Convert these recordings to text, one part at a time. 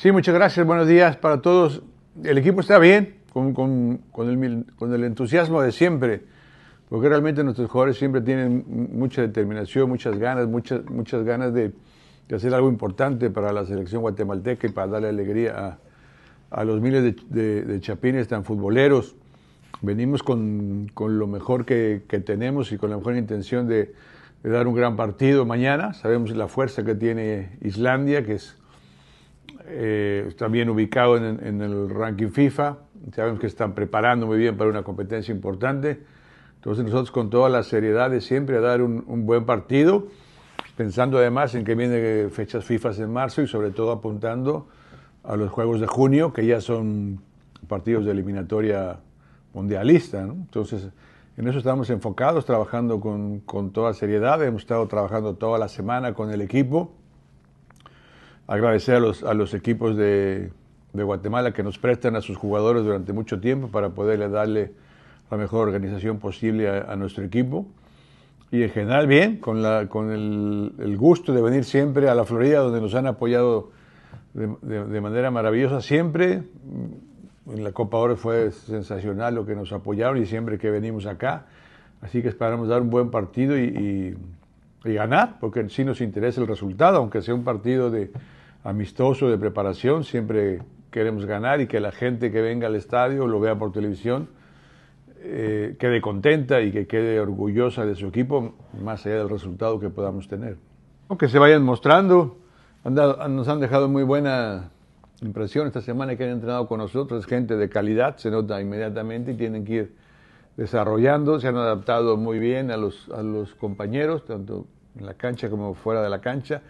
Sí, muchas gracias. Buenos días para todos. El equipo está bien, con, el, entusiasmo de siempre, porque realmente nuestros jugadores siempre tienen mucha determinación, muchas ganas, muchas, muchas ganas de, hacer algo importante para la selección guatemalteca y para darle alegría a, los miles de, chapines tan futboleros. Venimos con, lo mejor que, tenemos y con la mejor intención de dar un gran partido mañana. Sabemos la fuerza que tiene Islandia, que es eh, está bien ubicado en, el ranking FIFA, sabemos que están preparando muy bien para una competencia importante, entonces nosotros con toda la seriedad de siempre a dar un, buen partido, pensando además en que vienen eh, fechas FIFA en marzo y sobre todo apuntando a los Juegos de junio, que ya son partidos de eliminatoria mundialista, entonces en eso estamos enfocados, trabajando con, con toda seriedad, hemos estado trabajando toda la semana con el equipo agradecer a los, a los equipos de, de, Guatemala que nos prestan a sus jugadores durante mucho tiempo para poderle darle la mejor organización posible a, nuestro equipo. Y en general bien, con, la, con el, el, gusto de venir siempre a la Florida, donde nos han apoyado de, de, manera maravillosa siempre. En la Copa Oro fue sensacional lo que nos apoyaron y siempre que venimos acá. Así que esperamos dar un buen partido y, y, y ganar, porque sí nos interesa el resultado, aunque sea un partido de, amistoso de preparación, siempre queremos ganar y que la gente que venga al estadio lo vea por televisión, eh, quede contenta y que quede orgullosa de su equipo, más allá del resultado que podamos tener. aunque se vayan mostrando, nos han dejado muy buena impresión esta semana que han entrenado con nosotros, gente de calidad, se nota inmediatamente y tienen que ir desarrollando, se han adaptado muy bien a los, a los compañeros, tanto en la cancha como fuera de la cancha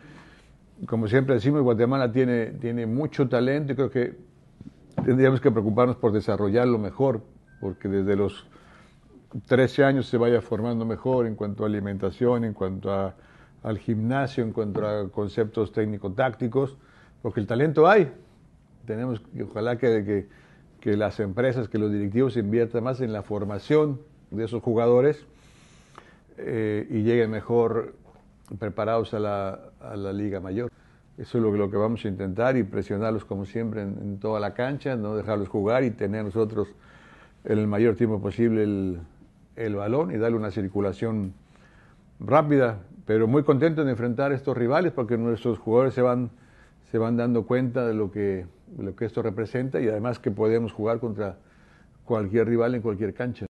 como siempre decimos, Guatemala tiene, tiene mucho talento y creo que tendríamos que preocuparnos por desarrollarlo mejor, porque desde los 13 años se vaya formando mejor en cuanto a alimentación, en cuanto a, al gimnasio, en cuanto a conceptos técnico-tácticos, porque el talento hay. Tenemos ojalá que, que, las empresas, que los directivos inviertan más en la formación de esos jugadores eh, y lleguen mejor preparados a la, Liga Mayor. Eso es lo, que vamos a intentar y presionarlos como siempre en, toda la cancha, no dejarlos jugar y tener nosotros en el mayor tiempo posible el, balón y darle una circulación rápida, pero muy contentos de enfrentar a estos rivales porque nuestros jugadores se van, se van dando cuenta de lo que, lo que esto representa y además que podemos jugar contra cualquier rival en cualquier cancha.